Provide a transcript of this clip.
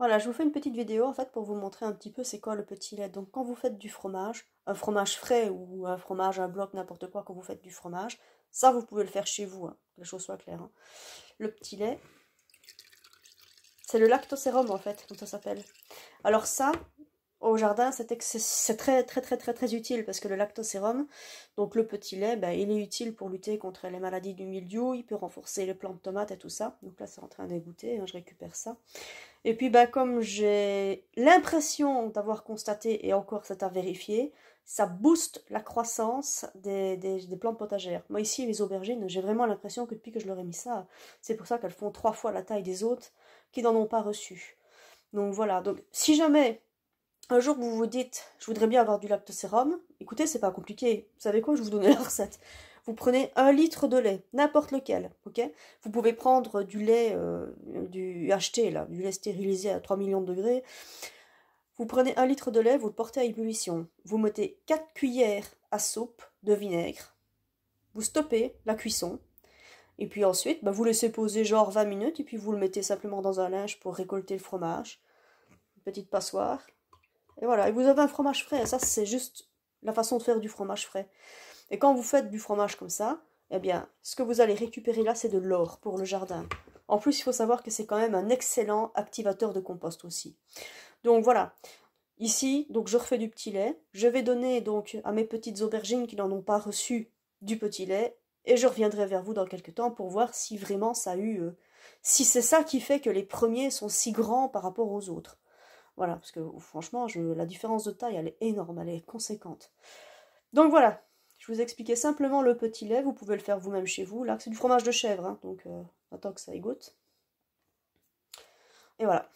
Voilà, je vous fais une petite vidéo en fait pour vous montrer un petit peu c'est quoi le petit lait. Donc quand vous faites du fromage, un fromage frais ou un fromage, à bloc, n'importe quoi, quand vous faites du fromage, ça vous pouvez le faire chez vous, hein, que les choses soient hein. Le petit lait, c'est le lactosérum en fait, comme ça s'appelle. Alors ça, au jardin, c'est très très très très très utile parce que le lactosérum, donc le petit lait, ben, il est utile pour lutter contre les maladies du mildiou, il peut renforcer les plantes de tomates et tout ça. Donc là c'est en train d'égoutter, hein, je récupère ça. Et puis ben, comme j'ai l'impression d'avoir constaté, et encore c'est à vérifier, ça booste la croissance des, des plantes potagères. Moi ici les aubergines, j'ai vraiment l'impression que depuis que je leur ai mis ça, c'est pour ça qu'elles font trois fois la taille des autres qui n'en ont pas reçu. Donc voilà, donc si jamais un jour vous vous dites, je voudrais bien avoir du lactosérum, écoutez, c'est pas compliqué. Vous savez quoi, je vous donne la recette. Vous prenez un litre de lait, n'importe lequel, ok Vous pouvez prendre du lait euh, du acheté, là, du lait stérilisé à 3 millions de degrés. Vous prenez un litre de lait, vous le portez à ébullition. Vous mettez 4 cuillères à soupe de vinaigre. Vous stoppez la cuisson. Et puis ensuite, bah, vous laissez poser genre 20 minutes et puis vous le mettez simplement dans un linge pour récolter le fromage. Une petite passoire, et voilà, et vous avez un fromage frais. Et ça, c'est juste la façon de faire du fromage frais. Et quand vous faites du fromage comme ça, eh bien, ce que vous allez récupérer là, c'est de l'or pour le jardin. En plus, il faut savoir que c'est quand même un excellent activateur de compost aussi. Donc voilà, ici, donc je refais du petit lait. Je vais donner donc à mes petites aubergines qui n'en ont pas reçu du petit lait. Et je reviendrai vers vous dans quelques temps pour voir si vraiment ça a eu... Euh, si c'est ça qui fait que les premiers sont si grands par rapport aux autres. Voilà, parce que franchement, la différence de taille, elle est énorme, elle est conséquente. Donc voilà, je vous expliquais simplement le petit lait, vous pouvez le faire vous-même chez vous. Là, c'est du fromage de chèvre, hein, donc euh, attends que ça égoutte. Et voilà.